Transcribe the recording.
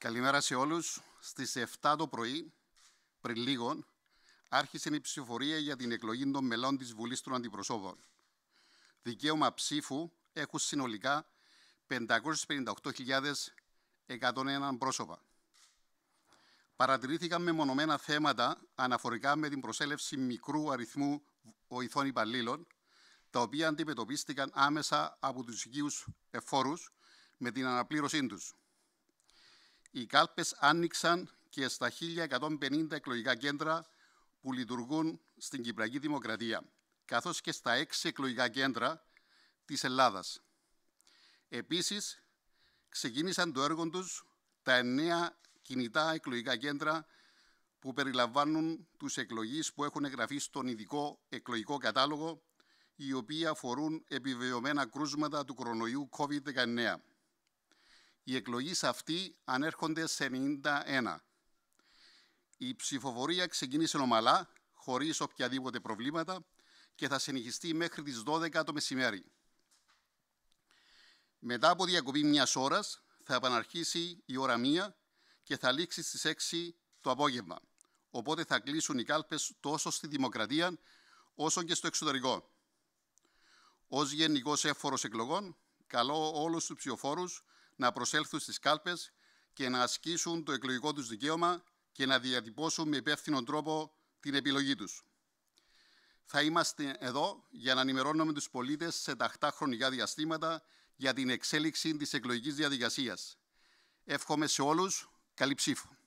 Καλημέρα σε όλους. Στις 7 το πρωί, πριν λίγο, άρχισε η ψηφορία για την εκλογή των μελών της Βουλής των Αντιπροσώπων. Δικαίωμα ψήφου έχουν συνολικά 558.101 πρόσωπα. Παρατηρήθηκαν μεμονωμένα θέματα αναφορικά με την προσέλευση μικρού αριθμού βοηθών υπαλλήλων, τα οποία αντιμετωπίστηκαν άμεσα από τους οικείους εφόρους με την αναπλήρωσή τους οι κάλπες άνοιξαν και στα 1.150 εκλογικά κέντρα που λειτουργούν στην Κυπριακή Δημοκρατία, καθώς και στα έξι εκλογικά κέντρα της Ελλάδας. Επίσης, ξεκίνησαν το έργο τους τα εννέα κινητά εκλογικά κέντρα που περιλαμβάνουν τους εκλογείς που έχουν εγγραφεί στον ειδικό εκλογικό κατάλογο, οι οποίοι αφορούν επιβεβαιωμένα κρούσματα του κορονοϊού COVID-19. Οι εκλογέ αυτοί ανέρχονται σε 91. Η ψηφοφορία ξεκίνησε ομαλά, χωρίς οποιαδήποτε προβλήματα και θα συνεχιστεί μέχρι τις 12 το μεσημέρι. Μετά από διακοπή μιας ώρας θα επαναρχίσει η ώρα μία και θα λήξει στις 6 το απόγευμα. Οπότε θα κλείσουν οι κάλπες τόσο στη Δημοκρατία όσο και στο εξωτερικό. Ως Γενικός Έφορος Εκλογών καλώ όλους τους ψηφοφόρους να προσέλθουν στις κάλπες και να ασκήσουν το εκλογικό τους δικαίωμα και να διατυπώσουν με υπεύθυνο τρόπο την επιλογή τους. Θα είμαστε εδώ για να ενημερώνουμε τους πολίτες σε ταχτά χρονικά διαστήματα για την εξέλιξη της εκλογικής διαδικασίας. Εύχομαι σε όλους καλή ψήφο.